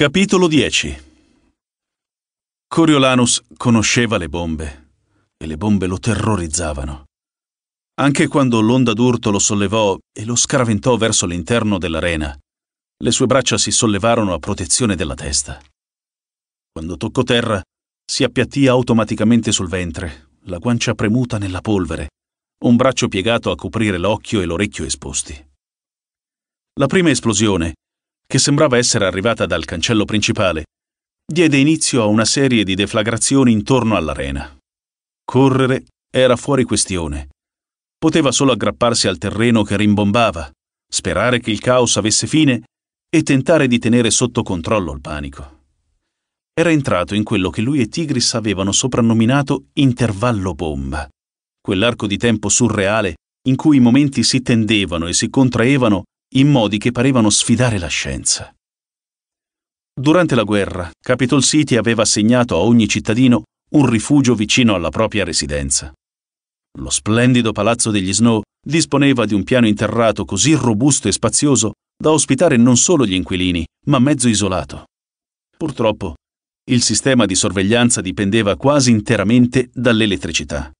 Capitolo 10 Coriolanus conosceva le bombe e le bombe lo terrorizzavano. Anche quando l'onda d'urto lo sollevò e lo scaraventò verso l'interno dell'arena, le sue braccia si sollevarono a protezione della testa. Quando toccò terra, si appiattì automaticamente sul ventre, la guancia premuta nella polvere, un braccio piegato a coprire l'occhio e l'orecchio esposti. La prima esplosione che sembrava essere arrivata dal cancello principale, diede inizio a una serie di deflagrazioni intorno all'arena. Correre era fuori questione. Poteva solo aggrapparsi al terreno che rimbombava, sperare che il caos avesse fine e tentare di tenere sotto controllo il panico. Era entrato in quello che lui e Tigris avevano soprannominato intervallo bomba, quell'arco di tempo surreale in cui i momenti si tendevano e si contraevano in modi che parevano sfidare la scienza. Durante la guerra, Capitol City aveva assegnato a ogni cittadino un rifugio vicino alla propria residenza. Lo splendido palazzo degli Snow disponeva di un piano interrato così robusto e spazioso da ospitare non solo gli inquilini, ma mezzo isolato. Purtroppo, il sistema di sorveglianza dipendeva quasi interamente dall'elettricità.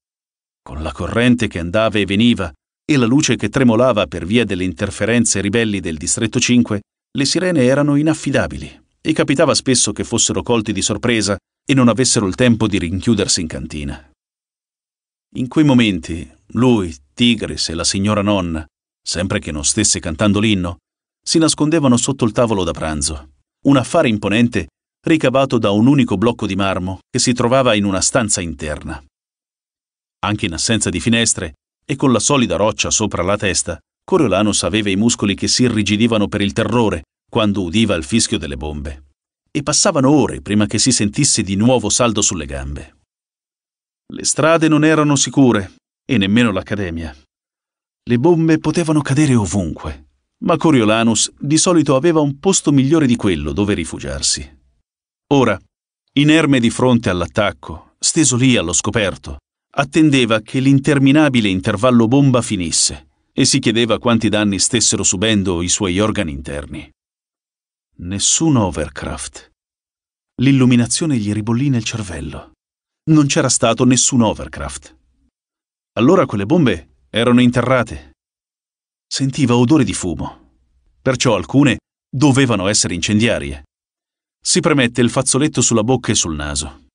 Con la corrente che andava e veniva, e la luce che tremolava per via delle interferenze ribelli del distretto 5, le sirene erano inaffidabili e capitava spesso che fossero colti di sorpresa e non avessero il tempo di rinchiudersi in cantina. In quei momenti lui, Tigris e la signora nonna, sempre che non stesse cantando l'inno, si nascondevano sotto il tavolo da pranzo, un affare imponente ricavato da un unico blocco di marmo che si trovava in una stanza interna. Anche in assenza di finestre, e con la solida roccia sopra la testa, Coriolanus aveva i muscoli che si irrigidivano per il terrore quando udiva il fischio delle bombe. E passavano ore prima che si sentisse di nuovo saldo sulle gambe. Le strade non erano sicure, e nemmeno l'accademia. Le bombe potevano cadere ovunque, ma Coriolanus di solito aveva un posto migliore di quello dove rifugiarsi. Ora, inerme di fronte all'attacco, steso lì allo scoperto, attendeva che l'interminabile intervallo bomba finisse e si chiedeva quanti danni stessero subendo i suoi organi interni. Nessun overcraft. L'illuminazione gli ribollì nel cervello. Non c'era stato nessun overcraft. Allora quelle bombe erano interrate. Sentiva odore di fumo. Perciò alcune dovevano essere incendiarie. Si premette il fazzoletto sulla bocca e sul naso.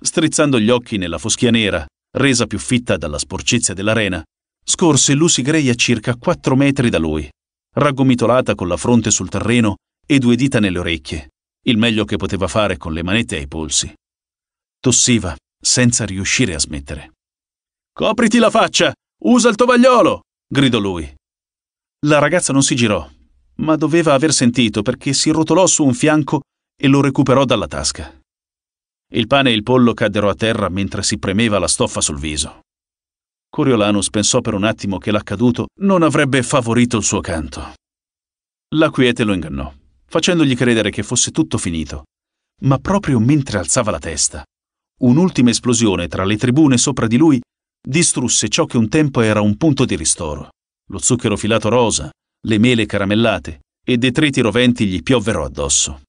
Strizzando gli occhi nella foschia nera, resa più fitta dalla sporcizia dell'arena, scorse Lucy Gray a circa quattro metri da lui, raggomitolata con la fronte sul terreno e due dita nelle orecchie, il meglio che poteva fare con le manette ai polsi. Tossiva, senza riuscire a smettere. Copriti la faccia! Usa il tovagliolo! gridò lui. La ragazza non si girò, ma doveva aver sentito perché si rotolò su un fianco e lo recuperò dalla tasca. Il pane e il pollo caddero a terra mentre si premeva la stoffa sul viso. Coriolanus pensò per un attimo che l'accaduto non avrebbe favorito il suo canto. La quiete lo ingannò, facendogli credere che fosse tutto finito. Ma proprio mentre alzava la testa, un'ultima esplosione tra le tribune sopra di lui distrusse ciò che un tempo era un punto di ristoro. Lo zucchero filato rosa, le mele caramellate e detriti roventi gli piovvero addosso.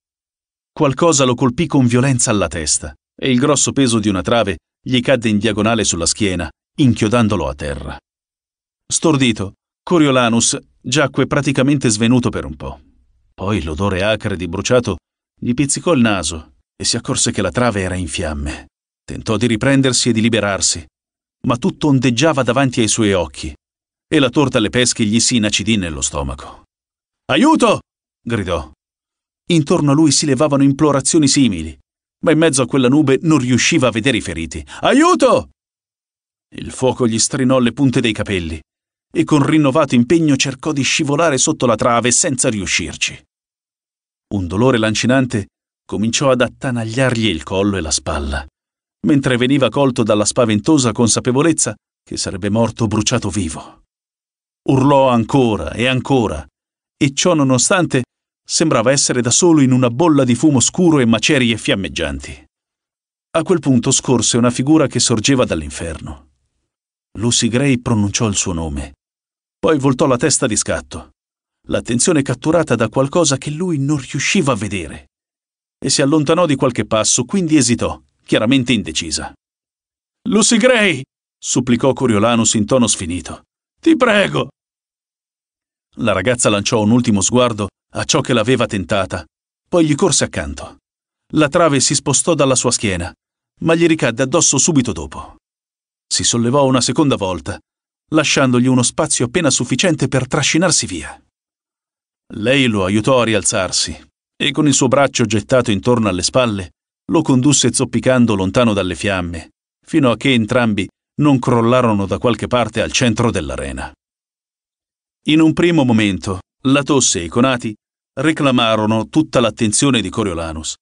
Qualcosa lo colpì con violenza alla testa e il grosso peso di una trave gli cadde in diagonale sulla schiena, inchiodandolo a terra. Stordito, Coriolanus giacque praticamente svenuto per un po'. Poi l'odore acre di bruciato gli pizzicò il naso e si accorse che la trave era in fiamme. Tentò di riprendersi e di liberarsi, ma tutto ondeggiava davanti ai suoi occhi e la torta alle pesche gli si inacidì nello stomaco. Aiuto! gridò. Intorno a lui si levavano implorazioni simili, ma in mezzo a quella nube non riusciva a vedere i feriti. Aiuto! Il fuoco gli strinò le punte dei capelli e con rinnovato impegno cercò di scivolare sotto la trave senza riuscirci. Un dolore lancinante cominciò ad attanagliargli il collo e la spalla, mentre veniva colto dalla spaventosa consapevolezza che sarebbe morto bruciato vivo. Urlò ancora e ancora, e ciò nonostante sembrava essere da solo in una bolla di fumo scuro e macerie fiammeggianti. A quel punto scorse una figura che sorgeva dall'inferno. Lucy Gray pronunciò il suo nome, poi voltò la testa di scatto, l'attenzione catturata da qualcosa che lui non riusciva a vedere, e si allontanò di qualche passo, quindi esitò, chiaramente indecisa. Lucy Gray! supplicò Coriolanus in tono sfinito. Ti prego! La ragazza lanciò un ultimo sguardo a ciò che l'aveva tentata, poi gli corse accanto. La trave si spostò dalla sua schiena, ma gli ricadde addosso subito dopo. Si sollevò una seconda volta, lasciandogli uno spazio appena sufficiente per trascinarsi via. Lei lo aiutò a rialzarsi e con il suo braccio gettato intorno alle spalle lo condusse zoppicando lontano dalle fiamme, fino a che entrambi non crollarono da qualche parte al centro dell'arena. In un primo momento la tosse e i conati reclamarono tutta l'attenzione di Coriolanus,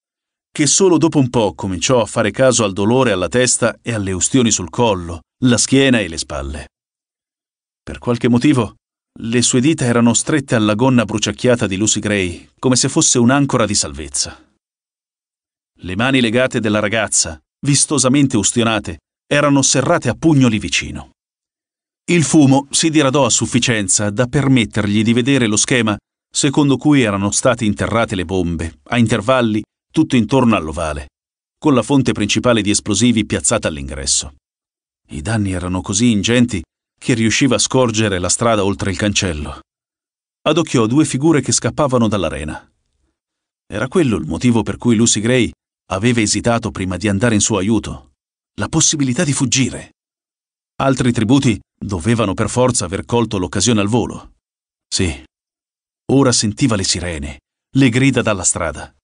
che solo dopo un po' cominciò a fare caso al dolore alla testa e alle ustioni sul collo, la schiena e le spalle. Per qualche motivo, le sue dita erano strette alla gonna bruciacchiata di Lucy Gray, come se fosse un'ancora di salvezza. Le mani legate della ragazza, vistosamente ustionate, erano serrate a pugno lì vicino. Il fumo si diradò a sufficienza da permettergli di vedere lo schema secondo cui erano state interrate le bombe, a intervalli tutto intorno all'ovale, con la fonte principale di esplosivi piazzata all'ingresso. I danni erano così ingenti che riusciva a scorgere la strada oltre il cancello. Adocchiò due figure che scappavano dall'arena. Era quello il motivo per cui Lucy Gray aveva esitato prima di andare in suo aiuto. La possibilità di fuggire. Altri tributi dovevano per forza aver colto l'occasione al volo. Sì, ora sentiva le sirene, le grida dalla strada.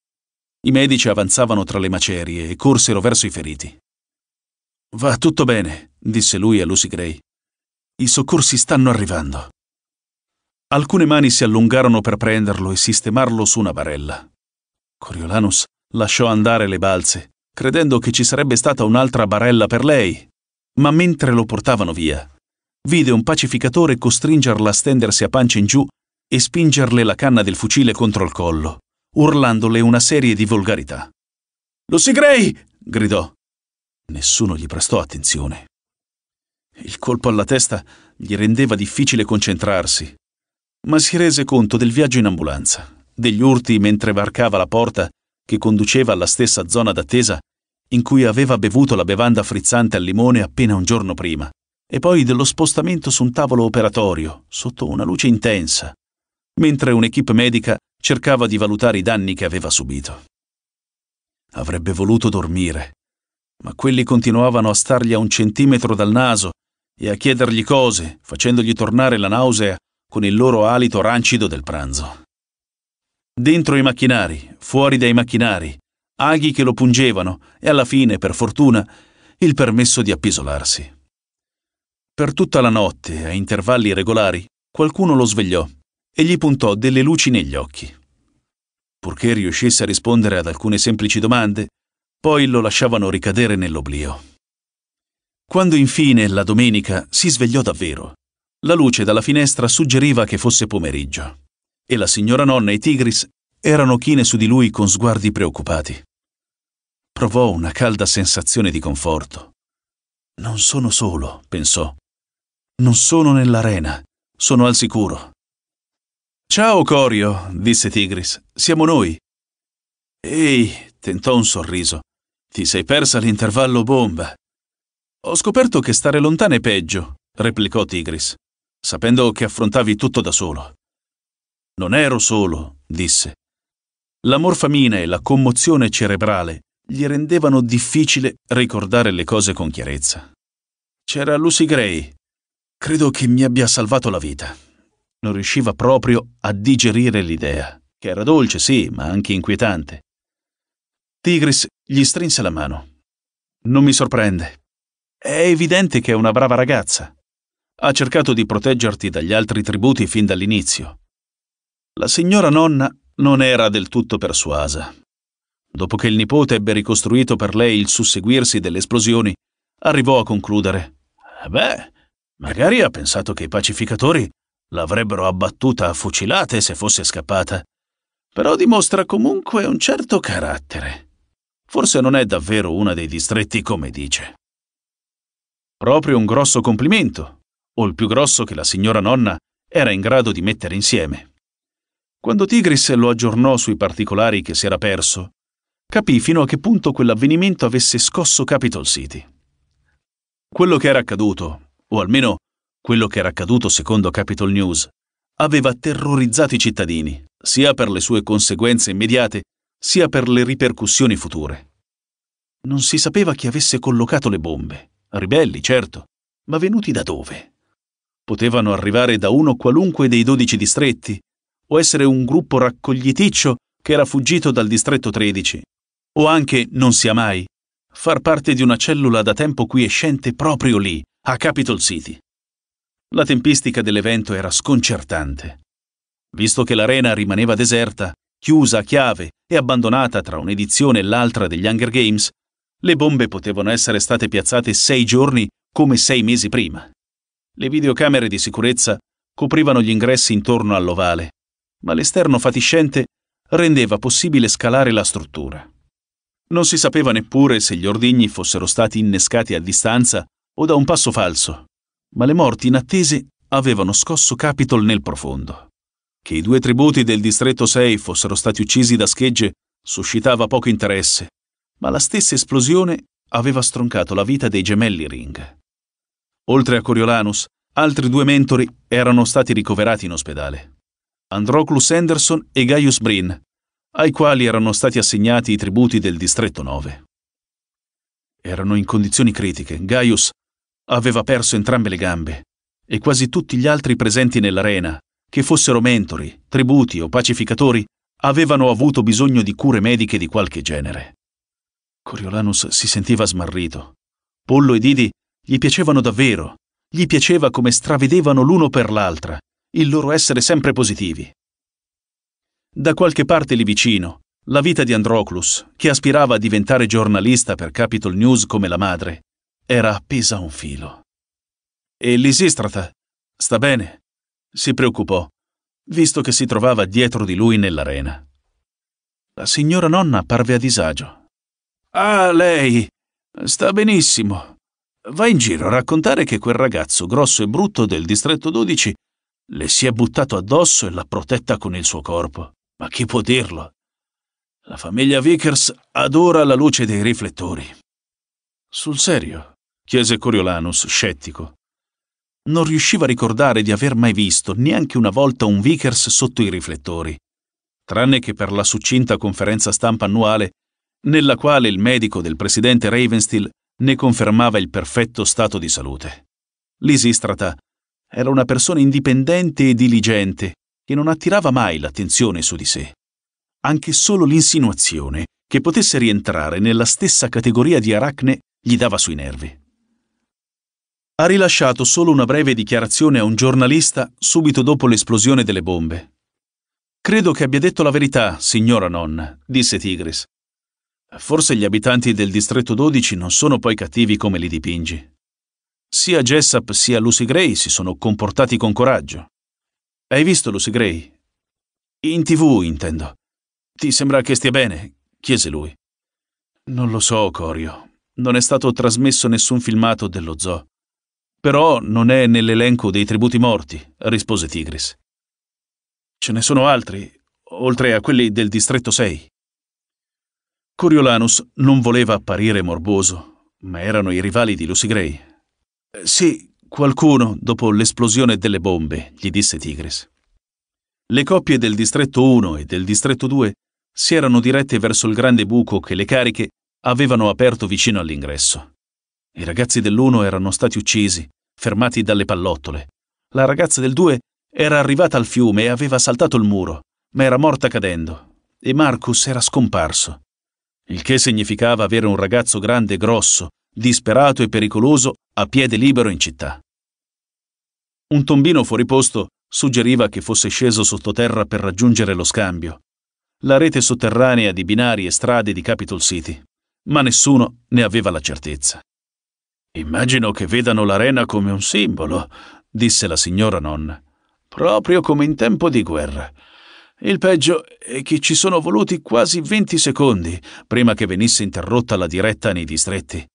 I medici avanzavano tra le macerie e corsero verso i feriti. Va tutto bene, disse lui a Lucy Gray. I soccorsi stanno arrivando. Alcune mani si allungarono per prenderlo e sistemarlo su una barella. Coriolanus lasciò andare le balze, credendo che ci sarebbe stata un'altra barella per lei, ma mentre lo portavano via, vide un pacificatore costringerla a stendersi a pancia in giù e spingerle la canna del fucile contro il collo, urlandole una serie di volgarità. Lucy Gray! gridò. Nessuno gli prestò attenzione. Il colpo alla testa gli rendeva difficile concentrarsi, ma si rese conto del viaggio in ambulanza, degli urti mentre varcava la porta che conduceva alla stessa zona d'attesa in cui aveva bevuto la bevanda frizzante al limone appena un giorno prima, e poi dello spostamento su un tavolo operatorio, sotto una luce intensa, mentre un'equipe medica cercava di valutare i danni che aveva subito. Avrebbe voluto dormire, ma quelli continuavano a stargli a un centimetro dal naso e a chiedergli cose, facendogli tornare la nausea con il loro alito rancido del pranzo. Dentro i macchinari, fuori dai macchinari, aghi che lo pungevano e alla fine, per fortuna, il permesso di appisolarsi. Per tutta la notte, a intervalli regolari, qualcuno lo svegliò e gli puntò delle luci negli occhi. Purché riuscisse a rispondere ad alcune semplici domande, poi lo lasciavano ricadere nell'oblio. Quando infine, la domenica, si svegliò davvero, la luce dalla finestra suggeriva che fosse pomeriggio e la signora nonna e Tigris erano chine su di lui con sguardi preoccupati provò una calda sensazione di conforto. Non sono solo, pensò. Non sono nell'arena, sono al sicuro. Ciao Corio, disse Tigris, siamo noi. Ehi, tentò un sorriso. Ti sei persa l'intervallo bomba. Ho scoperto che stare lontano è peggio, replicò Tigris, sapendo che affrontavi tutto da solo. Non ero solo, disse. La morfamina e la commozione cerebrale gli rendevano difficile ricordare le cose con chiarezza. C'era Lucy Gray. Credo che mi abbia salvato la vita. Non riusciva proprio a digerire l'idea, che era dolce, sì, ma anche inquietante. Tigris gli strinse la mano. Non mi sorprende. È evidente che è una brava ragazza. Ha cercato di proteggerti dagli altri tributi fin dall'inizio. La signora nonna non era del tutto persuasa, dopo che il nipote ebbe ricostruito per lei il susseguirsi delle esplosioni, arrivò a concludere. Eh beh, magari ha pensato che i pacificatori l'avrebbero abbattuta a fucilate se fosse scappata, però dimostra comunque un certo carattere. Forse non è davvero una dei distretti come dice. Proprio un grosso complimento, o il più grosso che la signora nonna era in grado di mettere insieme. Quando Tigris lo aggiornò sui particolari che si era perso, capì fino a che punto quell'avvenimento avesse scosso Capital City. Quello che era accaduto, o almeno quello che era accaduto secondo Capital News, aveva terrorizzato i cittadini, sia per le sue conseguenze immediate, sia per le ripercussioni future. Non si sapeva chi avesse collocato le bombe, ribelli certo, ma venuti da dove? Potevano arrivare da uno qualunque dei dodici distretti, o essere un gruppo raccogliticcio che era fuggito dal distretto 13 o anche, non sia mai, far parte di una cellula da tempo quiescente proprio lì, a Capitol City. La tempistica dell'evento era sconcertante. Visto che l'arena rimaneva deserta, chiusa a chiave e abbandonata tra un'edizione e l'altra degli Hunger Games, le bombe potevano essere state piazzate sei giorni come sei mesi prima. Le videocamere di sicurezza coprivano gli ingressi intorno all'ovale, ma l'esterno fatiscente rendeva possibile scalare la struttura. Non si sapeva neppure se gli ordigni fossero stati innescati a distanza o da un passo falso, ma le morti inattese avevano scosso Capitol nel profondo. Che i due tributi del distretto 6 fossero stati uccisi da schegge suscitava poco interesse, ma la stessa esplosione aveva stroncato la vita dei gemelli Ring. Oltre a Coriolanus, altri due mentori erano stati ricoverati in ospedale. Androclus Anderson e Gaius Brin, ai quali erano stati assegnati i tributi del distretto 9. Erano in condizioni critiche. Gaius aveva perso entrambe le gambe e quasi tutti gli altri presenti nell'arena, che fossero mentori, tributi o pacificatori, avevano avuto bisogno di cure mediche di qualche genere. Coriolanus si sentiva smarrito. Pollo e Didi gli piacevano davvero, gli piaceva come stravedevano l'uno per l'altra, il loro essere sempre positivi. Da qualche parte lì vicino, la vita di Androclus, che aspirava a diventare giornalista per Capitol News come la madre, era appesa a un filo. E Lisistrata? Sta bene? Si preoccupò, visto che si trovava dietro di lui nell'arena. La signora nonna parve a disagio. Ah, lei! Sta benissimo. Va in giro a raccontare che quel ragazzo grosso e brutto del distretto 12 le si è buttato addosso e l'ha protetta con il suo corpo. Ma chi può dirlo? La famiglia Vickers adora la luce dei riflettori. Sul serio? chiese Coriolanus, scettico. Non riusciva a ricordare di aver mai visto neanche una volta un Vickers sotto i riflettori, tranne che per la succinta conferenza stampa annuale nella quale il medico del presidente Ravenstil ne confermava il perfetto stato di salute. Lisistrata era una persona indipendente e diligente che non attirava mai l'attenzione su di sé. Anche solo l'insinuazione che potesse rientrare nella stessa categoria di Aracne gli dava sui nervi. Ha rilasciato solo una breve dichiarazione a un giornalista subito dopo l'esplosione delle bombe. Credo che abbia detto la verità, signora nonna, disse Tigris. Forse gli abitanti del distretto 12 non sono poi cattivi come li dipingi. Sia Jessup sia Lucy Gray si sono comportati con coraggio. Hai visto Lucy Gray? In tv, intendo. Ti sembra che stia bene? chiese lui. Non lo so, Corio. Non è stato trasmesso nessun filmato dello zoo. Però non è nell'elenco dei tributi morti, rispose Tigris. Ce ne sono altri, oltre a quelli del distretto 6. Coriolanus non voleva apparire morboso, ma erano i rivali di Lucy Gray. Sì, Qualcuno, dopo l'esplosione delle bombe, gli disse Tigris. Le coppie del distretto 1 e del distretto 2 si erano dirette verso il grande buco che le cariche avevano aperto vicino all'ingresso. I ragazzi dell'uno erano stati uccisi, fermati dalle pallottole. La ragazza del 2 era arrivata al fiume e aveva saltato il muro, ma era morta cadendo, e Marcus era scomparso. Il che significava avere un ragazzo grande e grosso, disperato e pericoloso a piede libero in città. Un tombino fuori posto suggeriva che fosse sceso sottoterra per raggiungere lo scambio, la rete sotterranea di binari e strade di Capitol City, ma nessuno ne aveva la certezza. Immagino che vedano l'arena come un simbolo, disse la signora nonna, proprio come in tempo di guerra. Il peggio è che ci sono voluti quasi venti secondi prima che venisse interrotta la diretta nei distretti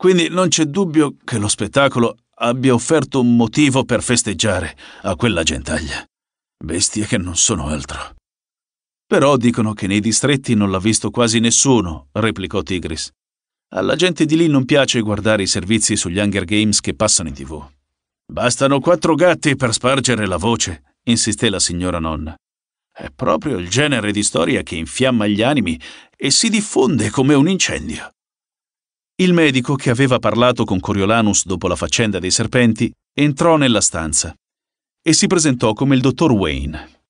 quindi non c'è dubbio che lo spettacolo abbia offerto un motivo per festeggiare a quella gentaglia. Bestie che non sono altro. Però dicono che nei distretti non l'ha visto quasi nessuno, replicò Tigris. Alla gente di lì non piace guardare i servizi sugli Hunger Games che passano in tv. Bastano quattro gatti per spargere la voce, insisté la signora nonna. È proprio il genere di storia che infiamma gli animi e si diffonde come un incendio. Il medico, che aveva parlato con Coriolanus dopo la faccenda dei serpenti, entrò nella stanza e si presentò come il dottor Wayne.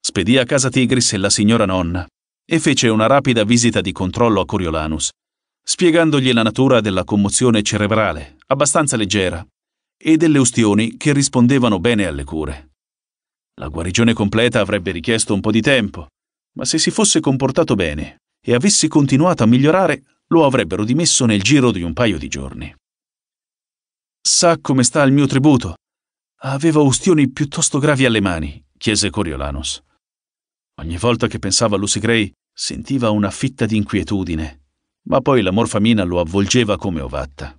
Spedì a casa Tigris e la signora nonna e fece una rapida visita di controllo a Coriolanus, spiegandogli la natura della commozione cerebrale, abbastanza leggera, e delle ustioni che rispondevano bene alle cure. La guarigione completa avrebbe richiesto un po' di tempo, ma se si fosse comportato bene e avesse continuato a migliorare, lo avrebbero dimesso nel giro di un paio di giorni. Sa come sta il mio tributo? Aveva ustioni piuttosto gravi alle mani, chiese Coriolanus. Ogni volta che pensava a Lucy Gray sentiva una fitta di inquietudine, ma poi la morfamina lo avvolgeva come ovatta.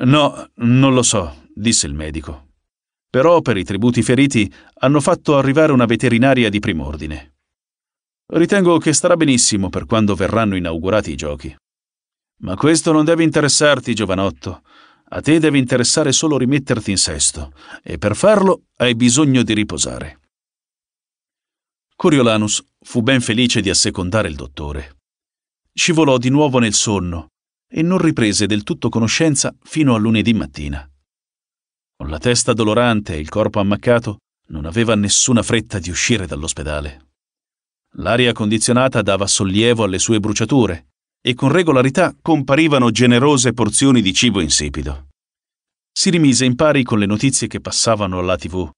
No, non lo so, disse il medico. Però per i tributi feriti hanno fatto arrivare una veterinaria di prim'ordine. Ritengo che starà benissimo per quando verranno inaugurati i giochi. Ma questo non deve interessarti, giovanotto. A te deve interessare solo rimetterti in sesto, e per farlo hai bisogno di riposare. Coriolanus fu ben felice di assecondare il dottore. Scivolò di nuovo nel sonno e non riprese del tutto conoscenza fino a lunedì mattina. Con la testa dolorante e il corpo ammaccato, non aveva nessuna fretta di uscire dall'ospedale. L'aria condizionata dava sollievo alle sue bruciature e con regolarità comparivano generose porzioni di cibo insipido. Si rimise in pari con le notizie che passavano alla tv,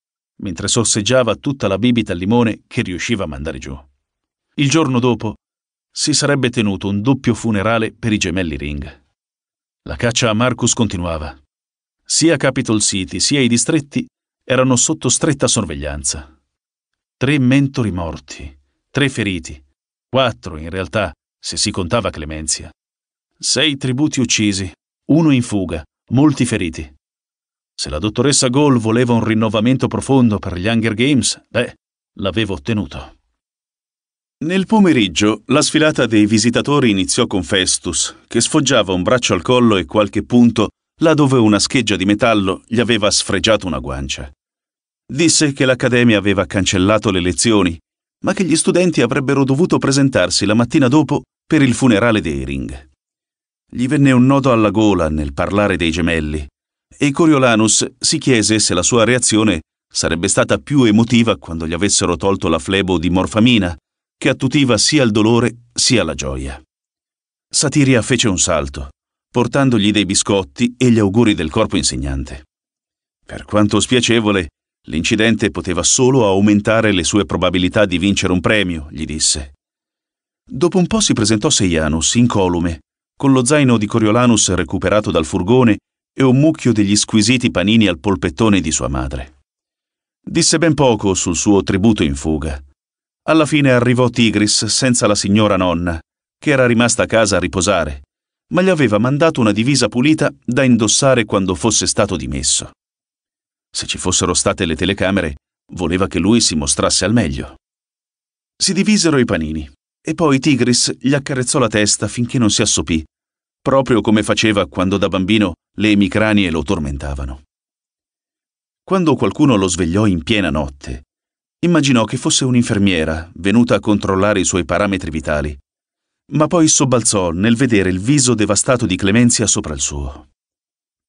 mentre sorseggiava tutta la bibita al limone che riusciva a mandare giù. Il giorno dopo si sarebbe tenuto un doppio funerale per i gemelli Ring. La caccia a Marcus continuava. Sia Capitol City sia i distretti erano sotto stretta sorveglianza. Tre mentori morti tre feriti, quattro in realtà, se si contava Clemenzia. Sei tributi uccisi, uno in fuga, molti feriti. Se la dottoressa Gall voleva un rinnovamento profondo per gli Hunger Games, beh, l'avevo ottenuto. Nel pomeriggio la sfilata dei visitatori iniziò con Festus, che sfoggiava un braccio al collo e qualche punto là dove una scheggia di metallo gli aveva sfregiato una guancia. Disse che l'Accademia aveva cancellato le lezioni ma che gli studenti avrebbero dovuto presentarsi la mattina dopo per il funerale di Ring. Gli venne un nodo alla gola nel parlare dei gemelli, e Coriolanus si chiese se la sua reazione sarebbe stata più emotiva quando gli avessero tolto la flebo di morfamina, che attutiva sia il dolore sia la gioia. Satiria fece un salto, portandogli dei biscotti e gli auguri del corpo insegnante. Per quanto spiacevole, L'incidente poteva solo aumentare le sue probabilità di vincere un premio, gli disse. Dopo un po' si presentò Seianus, incolume, con lo zaino di Coriolanus recuperato dal furgone e un mucchio degli squisiti panini al polpettone di sua madre. Disse ben poco sul suo tributo in fuga. Alla fine arrivò Tigris senza la signora nonna, che era rimasta a casa a riposare, ma gli aveva mandato una divisa pulita da indossare quando fosse stato dimesso. Se ci fossero state le telecamere, voleva che lui si mostrasse al meglio. Si divisero i panini e poi Tigris gli accarezzò la testa finché non si assopì, proprio come faceva quando da bambino le emicranie lo tormentavano. Quando qualcuno lo svegliò in piena notte, immaginò che fosse un'infermiera venuta a controllare i suoi parametri vitali, ma poi sobbalzò nel vedere il viso devastato di Clemenzia sopra il suo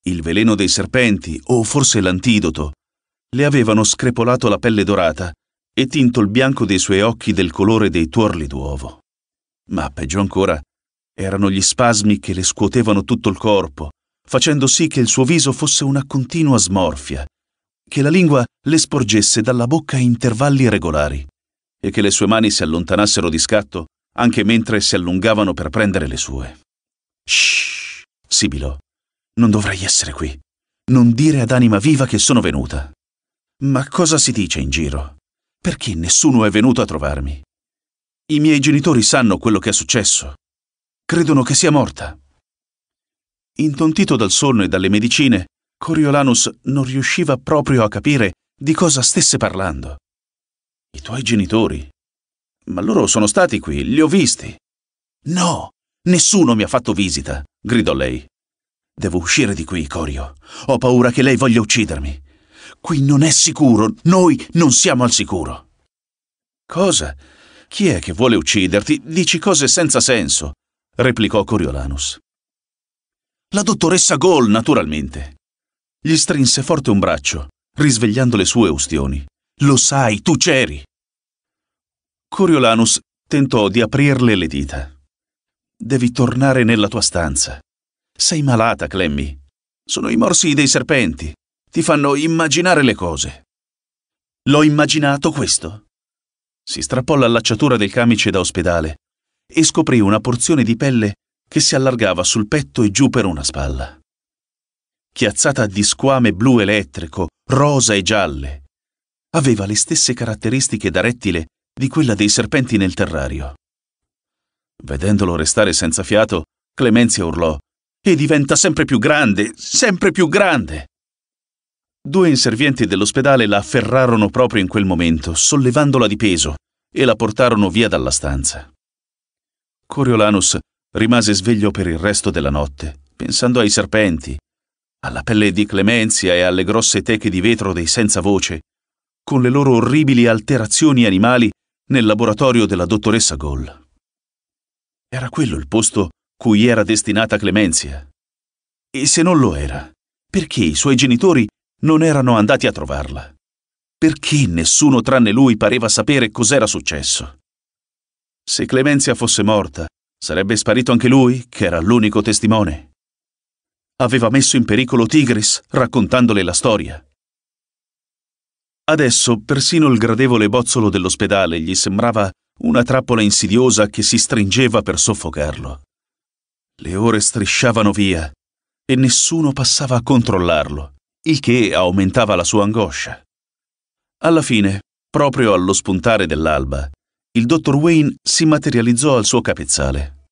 il veleno dei serpenti o forse l'antidoto, le avevano screpolato la pelle dorata e tinto il bianco dei suoi occhi del colore dei tuorli d'uovo. Ma peggio ancora, erano gli spasmi che le scuotevano tutto il corpo, facendo sì che il suo viso fosse una continua smorfia, che la lingua le sporgesse dalla bocca a intervalli regolari e che le sue mani si allontanassero di scatto anche mentre si allungavano per prendere le sue. Shh! sibilò. Non dovrei essere qui. Non dire ad anima viva che sono venuta. Ma cosa si dice in giro? Perché nessuno è venuto a trovarmi? I miei genitori sanno quello che è successo. Credono che sia morta. Intontito dal sonno e dalle medicine, Coriolanus non riusciva proprio a capire di cosa stesse parlando. I tuoi genitori? Ma loro sono stati qui, li ho visti. No, nessuno mi ha fatto visita, gridò lei. Devo uscire di qui, Corio. Ho paura che lei voglia uccidermi. Qui non è sicuro. Noi non siamo al sicuro. Cosa? Chi è che vuole ucciderti? Dici cose senza senso, replicò Coriolanus. La dottoressa Gol, naturalmente. Gli strinse forte un braccio, risvegliando le sue ustioni. Lo sai, tu c'eri. Coriolanus tentò di aprirle le dita. Devi tornare nella tua stanza. Sei malata, Clemmy. Sono i morsi dei serpenti. Ti fanno immaginare le cose. L'ho immaginato questo. Si strappò l'allacciatura del camice da ospedale e scoprì una porzione di pelle che si allargava sul petto e giù per una spalla. Chiazzata di squame blu elettrico, rosa e gialle, aveva le stesse caratteristiche da rettile di quella dei serpenti nel terrario. Vedendolo restare senza fiato, Clemenzia urlò: e diventa sempre più grande, sempre più grande. Due inservienti dell'ospedale la afferrarono proprio in quel momento, sollevandola di peso, e la portarono via dalla stanza. Coriolanus rimase sveglio per il resto della notte, pensando ai serpenti, alla pelle di Clemenzia e alle grosse teche di vetro dei senza voce, con le loro orribili alterazioni animali nel laboratorio della dottoressa Goll. Era quello il posto cui era destinata Clemenzia. E se non lo era, perché i suoi genitori non erano andati a trovarla? Perché nessuno tranne lui pareva sapere cos'era successo? Se Clemenzia fosse morta, sarebbe sparito anche lui, che era l'unico testimone. Aveva messo in pericolo Tigris raccontandole la storia. Adesso persino il gradevole bozzolo dell'ospedale gli sembrava una trappola insidiosa che si stringeva per soffocarlo. Le ore strisciavano via e nessuno passava a controllarlo, il che aumentava la sua angoscia. Alla fine, proprio allo spuntare dell'alba, il dottor Wayne si materializzò al suo capezzale.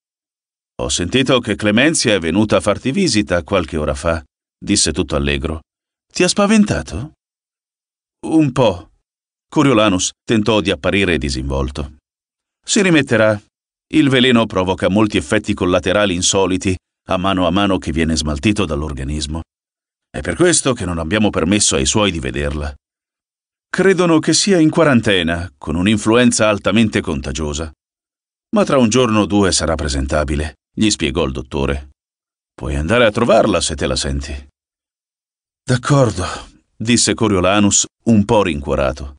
Ho sentito che Clemenzia è venuta a farti visita qualche ora fa, disse tutto allegro. Ti ha spaventato? Un po'. Coriolanus tentò di apparire disinvolto. Si rimetterà, il veleno provoca molti effetti collaterali insoliti a mano a mano che viene smaltito dall'organismo. È per questo che non abbiamo permesso ai suoi di vederla. Credono che sia in quarantena, con un'influenza altamente contagiosa. Ma tra un giorno o due sarà presentabile, gli spiegò il dottore. Puoi andare a trovarla se te la senti. D'accordo, disse Coriolanus, un po' rincuorato.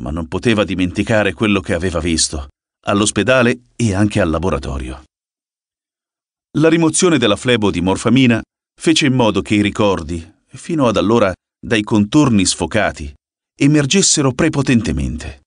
Ma non poteva dimenticare quello che aveva visto, all'ospedale e anche al laboratorio. La rimozione della flebo di morfamina fece in modo che i ricordi, fino ad allora dai contorni sfocati, emergessero prepotentemente.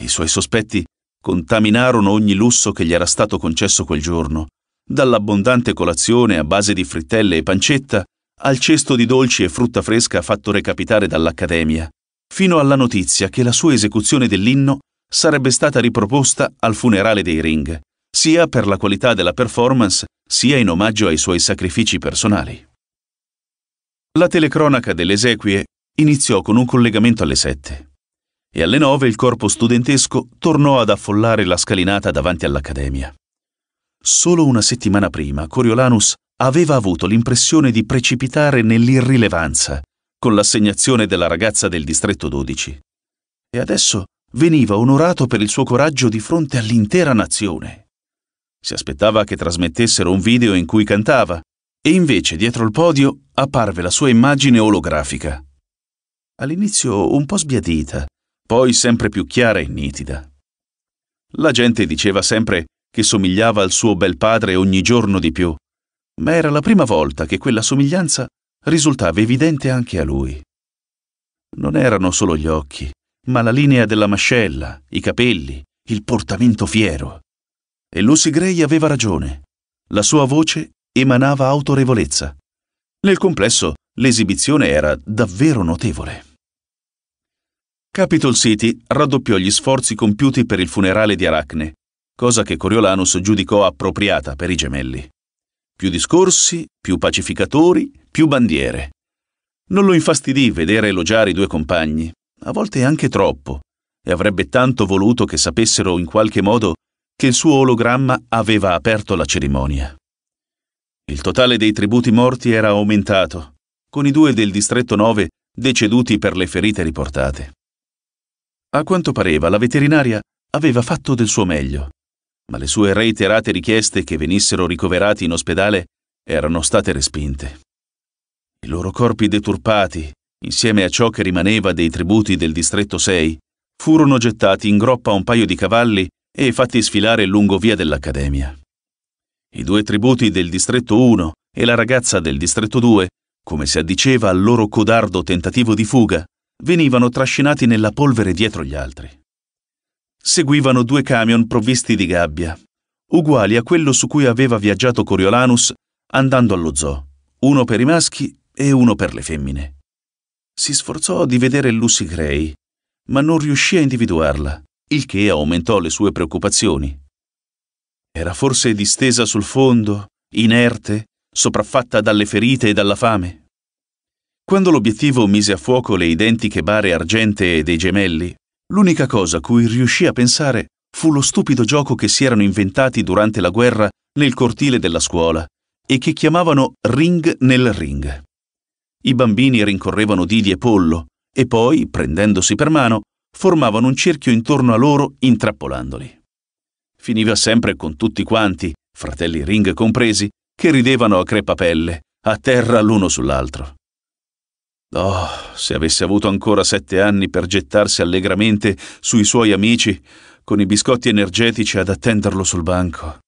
I suoi sospetti contaminarono ogni lusso che gli era stato concesso quel giorno, dall'abbondante colazione a base di frittelle e pancetta al cesto di dolci e frutta fresca fatto recapitare dall'Accademia, fino alla notizia che la sua esecuzione dell'inno sarebbe stata riproposta al funerale dei Ring, sia per la qualità della performance, sia in omaggio ai suoi sacrifici personali. La telecronaca delle esequie iniziò con un collegamento alle sette e alle nove il corpo studentesco tornò ad affollare la scalinata davanti all'Accademia. Solo una settimana prima Coriolanus aveva avuto l'impressione di precipitare nell'irrilevanza con l'assegnazione della ragazza del distretto 12 e adesso veniva onorato per il suo coraggio di fronte all'intera nazione. Si aspettava che trasmettessero un video in cui cantava, e invece dietro il podio apparve la sua immagine olografica. All'inizio un po' sbiadita, poi sempre più chiara e nitida. La gente diceva sempre che somigliava al suo bel padre ogni giorno di più, ma era la prima volta che quella somiglianza risultava evidente anche a lui. Non erano solo gli occhi, ma la linea della mascella, i capelli, il portamento fiero. E Lucy Gray aveva ragione. La sua voce emanava autorevolezza. Nel complesso, l'esibizione era davvero notevole. Capitol City raddoppiò gli sforzi compiuti per il funerale di Aracne, cosa che Coriolanus giudicò appropriata per i gemelli. Più discorsi, più pacificatori, più bandiere. Non lo infastidì vedere elogiare i due compagni, a volte anche troppo, e avrebbe tanto voluto che sapessero in qualche modo che il suo ologramma aveva aperto la cerimonia. Il totale dei tributi morti era aumentato, con i due del distretto 9 deceduti per le ferite riportate. A quanto pareva, la veterinaria aveva fatto del suo meglio, ma le sue reiterate richieste che venissero ricoverati in ospedale erano state respinte. I loro corpi deturpati, insieme a ciò che rimaneva dei tributi del distretto 6, furono gettati in groppa un paio di cavalli e fatti sfilare lungo via dell'Accademia. I due tributi del distretto 1 e la ragazza del distretto 2, come si addiceva al loro codardo tentativo di fuga, venivano trascinati nella polvere dietro gli altri. Seguivano due camion provvisti di gabbia, uguali a quello su cui aveva viaggiato Coriolanus andando allo zoo, uno per i maschi e uno per le femmine. Si sforzò di vedere Lucy Gray, ma non riuscì a individuarla, il che aumentò le sue preoccupazioni. Era forse distesa sul fondo, inerte, sopraffatta dalle ferite e dalla fame? Quando l'obiettivo mise a fuoco le identiche bare argentee dei gemelli, l'unica cosa a cui riuscì a pensare fu lo stupido gioco che si erano inventati durante la guerra nel cortile della scuola e che chiamavano Ring nel Ring. I bambini rincorrevano Didi e Pollo e poi, prendendosi per mano, formavano un cerchio intorno a loro intrappolandoli. Finiva sempre con tutti quanti, fratelli Ring compresi, che ridevano a crepapelle, a terra l'uno sull'altro. Oh, se avesse avuto ancora sette anni per gettarsi allegramente sui suoi amici, con i biscotti energetici ad attenderlo sul banco.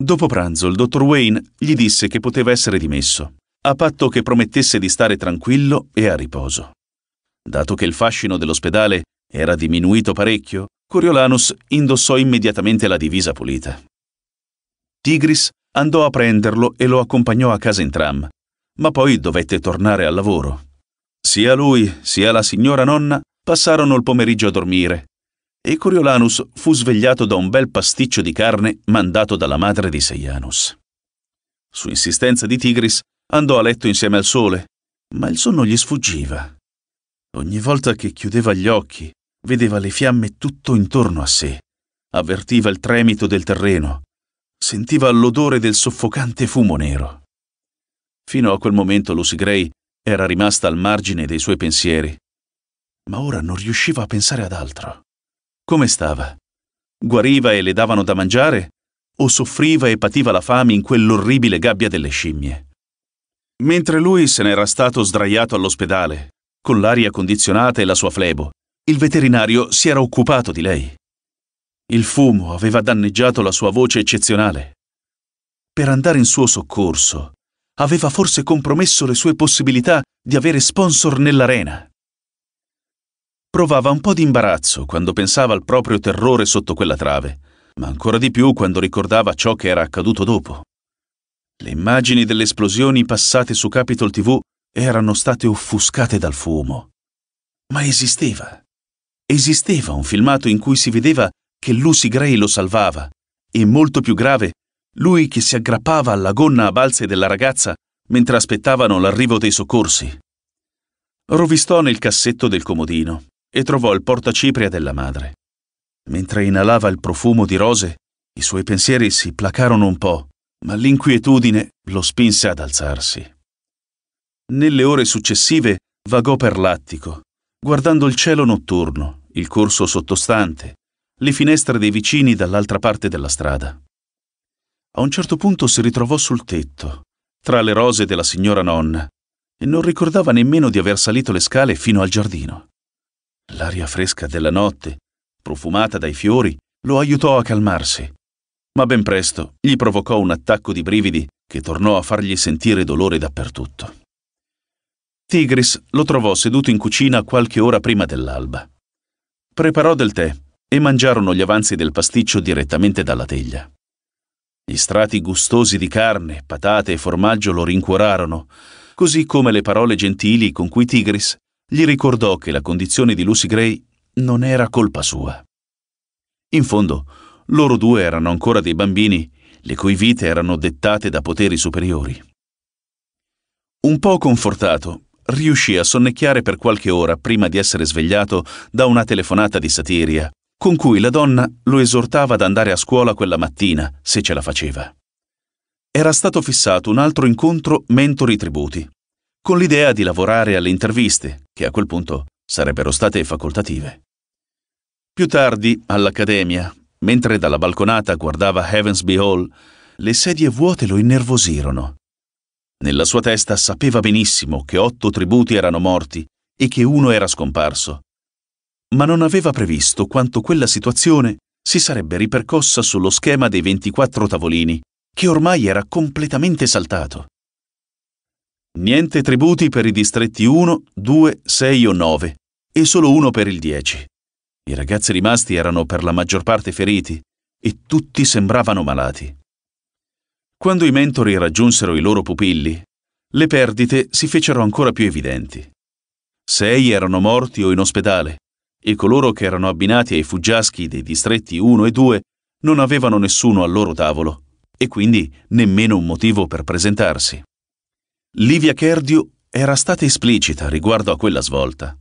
Dopo pranzo il dottor Wayne gli disse che poteva essere dimesso a patto che promettesse di stare tranquillo e a riposo. Dato che il fascino dell'ospedale era diminuito parecchio, Coriolanus indossò immediatamente la divisa pulita. Tigris andò a prenderlo e lo accompagnò a casa in tram, ma poi dovette tornare al lavoro. Sia lui sia la signora nonna passarono il pomeriggio a dormire e Coriolanus fu svegliato da un bel pasticcio di carne mandato dalla madre di Seianus. Su insistenza di Tigris, Andò a letto insieme al sole, ma il sonno gli sfuggiva. Ogni volta che chiudeva gli occhi, vedeva le fiamme tutto intorno a sé, avvertiva il tremito del terreno, sentiva l'odore del soffocante fumo nero. Fino a quel momento Lucy Gray era rimasta al margine dei suoi pensieri, ma ora non riusciva a pensare ad altro. Come stava? Guariva e le davano da mangiare? O soffriva e pativa la fame in quell'orribile gabbia delle scimmie? Mentre lui se n'era stato sdraiato all'ospedale, con l'aria condizionata e la sua flebo, il veterinario si era occupato di lei. Il fumo aveva danneggiato la sua voce eccezionale. Per andare in suo soccorso, aveva forse compromesso le sue possibilità di avere sponsor nell'arena. Provava un po' di imbarazzo quando pensava al proprio terrore sotto quella trave, ma ancora di più quando ricordava ciò che era accaduto dopo. Le immagini delle esplosioni passate su Capitol TV erano state offuscate dal fumo. Ma esisteva. Esisteva un filmato in cui si vedeva che Lucy Gray lo salvava e, molto più grave, lui che si aggrappava alla gonna a balze della ragazza mentre aspettavano l'arrivo dei soccorsi. Rovistò nel cassetto del comodino e trovò il portacipria della madre. Mentre inalava il profumo di rose, i suoi pensieri si placarono un po' ma l'inquietudine lo spinse ad alzarsi. Nelle ore successive vagò per l'attico, guardando il cielo notturno, il corso sottostante, le finestre dei vicini dall'altra parte della strada. A un certo punto si ritrovò sul tetto, tra le rose della signora nonna, e non ricordava nemmeno di aver salito le scale fino al giardino. L'aria fresca della notte, profumata dai fiori, lo aiutò a calmarsi ma ben presto gli provocò un attacco di brividi che tornò a fargli sentire dolore dappertutto. Tigris lo trovò seduto in cucina qualche ora prima dell'alba. Preparò del tè e mangiarono gli avanzi del pasticcio direttamente dalla teglia. Gli strati gustosi di carne, patate e formaggio lo rincuorarono, così come le parole gentili con cui Tigris gli ricordò che la condizione di Lucy Gray non era colpa sua. In fondo, loro due erano ancora dei bambini, le cui vite erano dettate da poteri superiori. Un po' confortato, riuscì a sonnecchiare per qualche ora prima di essere svegliato da una telefonata di Satiria, con cui la donna lo esortava ad andare a scuola quella mattina, se ce la faceva. Era stato fissato un altro incontro mentori tributi, con l'idea di lavorare alle interviste, che a quel punto sarebbero state facoltative. Più tardi, all'Accademia, Mentre dalla balconata guardava Heavensby Hall, le sedie vuote lo innervosirono. Nella sua testa sapeva benissimo che otto tributi erano morti e che uno era scomparso, ma non aveva previsto quanto quella situazione si sarebbe ripercossa sullo schema dei 24 tavolini, che ormai era completamente saltato. Niente tributi per i distretti 1, 2, 6 o 9 e solo uno per il 10. I ragazzi rimasti erano per la maggior parte feriti e tutti sembravano malati. Quando i mentori raggiunsero i loro pupilli, le perdite si fecero ancora più evidenti. Sei erano morti o in ospedale e coloro che erano abbinati ai fuggiaschi dei distretti 1 e 2 non avevano nessuno al loro tavolo e quindi nemmeno un motivo per presentarsi. Livia Kerdiu era stata esplicita riguardo a quella svolta.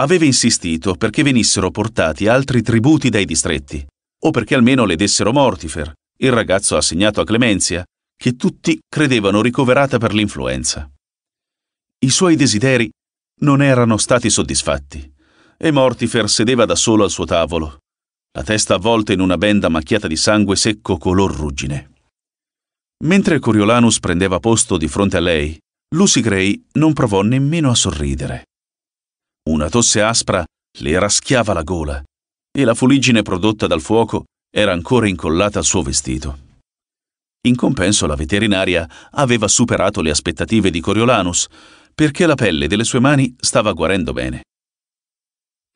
Aveva insistito perché venissero portati altri tributi dai distretti, o perché almeno le dessero Mortifer, il ragazzo assegnato a Clemenzia, che tutti credevano ricoverata per l'influenza. I suoi desideri non erano stati soddisfatti e Mortifer sedeva da solo al suo tavolo, la testa avvolta in una benda macchiata di sangue secco color ruggine. Mentre Coriolanus prendeva posto di fronte a lei, Lucy Gray non provò nemmeno a sorridere. Una tosse aspra le raschiava la gola e la fuliggine prodotta dal fuoco era ancora incollata al suo vestito. In compenso la veterinaria aveva superato le aspettative di Coriolanus perché la pelle delle sue mani stava guarendo bene.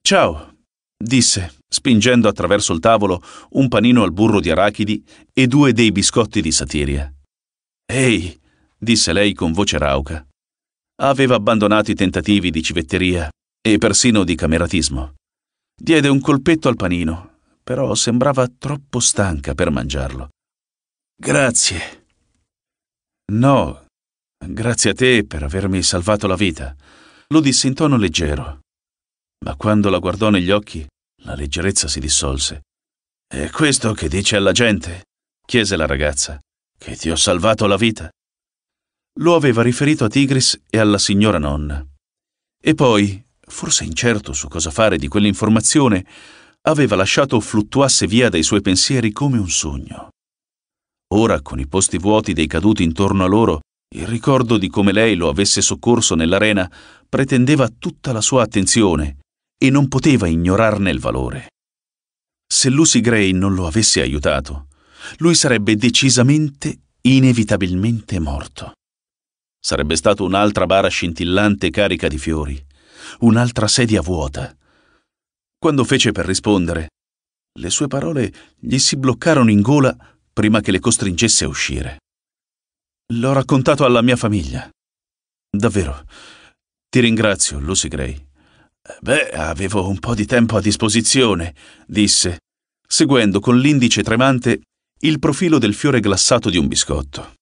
Ciao, disse, spingendo attraverso il tavolo un panino al burro di arachidi e due dei biscotti di satiria. Ehi, disse lei con voce rauca. Aveva abbandonato i tentativi di civetteria e persino di cameratismo. Diede un colpetto al panino, però sembrava troppo stanca per mangiarlo. Grazie. No, grazie a te per avermi salvato la vita, lo disse in tono leggero. Ma quando la guardò negli occhi, la leggerezza si dissolse. È questo che dice alla gente? chiese la ragazza. Che ti ho salvato la vita? Lo aveva riferito a Tigris e alla signora nonna. E poi, forse incerto su cosa fare di quell'informazione, aveva lasciato fluttuasse via dai suoi pensieri come un sogno. Ora, con i posti vuoti dei caduti intorno a loro, il ricordo di come lei lo avesse soccorso nell'arena pretendeva tutta la sua attenzione e non poteva ignorarne il valore. Se Lucy Gray non lo avesse aiutato, lui sarebbe decisamente, inevitabilmente morto. Sarebbe stato un'altra bara scintillante carica di fiori, un'altra sedia vuota. Quando fece per rispondere, le sue parole gli si bloccarono in gola prima che le costringesse a uscire. L'ho raccontato alla mia famiglia. Davvero. Ti ringrazio, Lucy Gray. Beh, avevo un po' di tempo a disposizione, disse, seguendo con l'indice tremante il profilo del fiore glassato di un biscotto.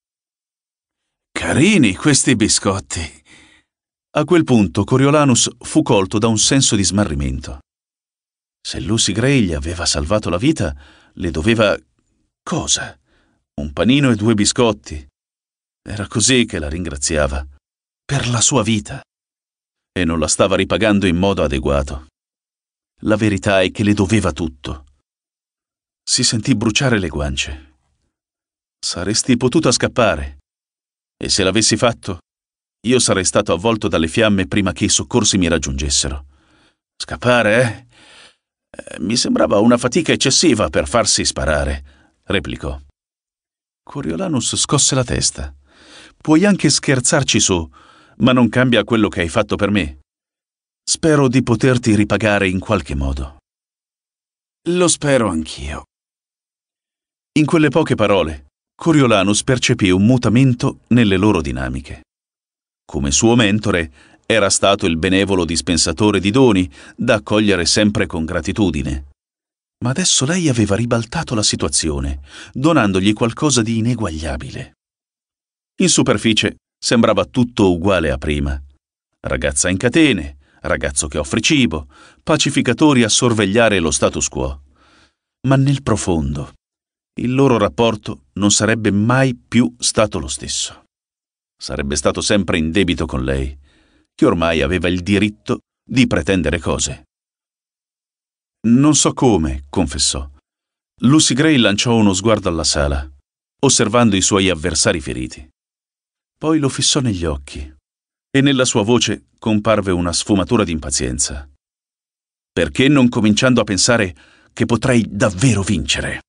Carini questi biscotti. A quel punto Coriolanus fu colto da un senso di smarrimento. Se Lucy Gray gli aveva salvato la vita, le doveva... cosa? Un panino e due biscotti. Era così che la ringraziava. Per la sua vita. E non la stava ripagando in modo adeguato. La verità è che le doveva tutto. Si sentì bruciare le guance. Saresti potuta scappare. E se l'avessi fatto, io sarei stato avvolto dalle fiamme prima che i soccorsi mi raggiungessero. Scappare, eh? eh? Mi sembrava una fatica eccessiva per farsi sparare, replicò. Coriolanus scosse la testa. Puoi anche scherzarci su, ma non cambia quello che hai fatto per me. Spero di poterti ripagare in qualche modo. Lo spero anch'io. In quelle poche parole, Coriolanus percepì un mutamento nelle loro dinamiche. Come suo mentore, era stato il benevolo dispensatore di doni da accogliere sempre con gratitudine. Ma adesso lei aveva ribaltato la situazione, donandogli qualcosa di ineguagliabile. In superficie sembrava tutto uguale a prima. Ragazza in catene, ragazzo che offre cibo, pacificatori a sorvegliare lo status quo. Ma nel profondo, il loro rapporto non sarebbe mai più stato lo stesso. Sarebbe stato sempre in debito con lei, che ormai aveva il diritto di pretendere cose. Non so come, confessò. Lucy Gray lanciò uno sguardo alla sala, osservando i suoi avversari feriti. Poi lo fissò negli occhi e nella sua voce comparve una sfumatura di impazienza. Perché non cominciando a pensare che potrei davvero vincere?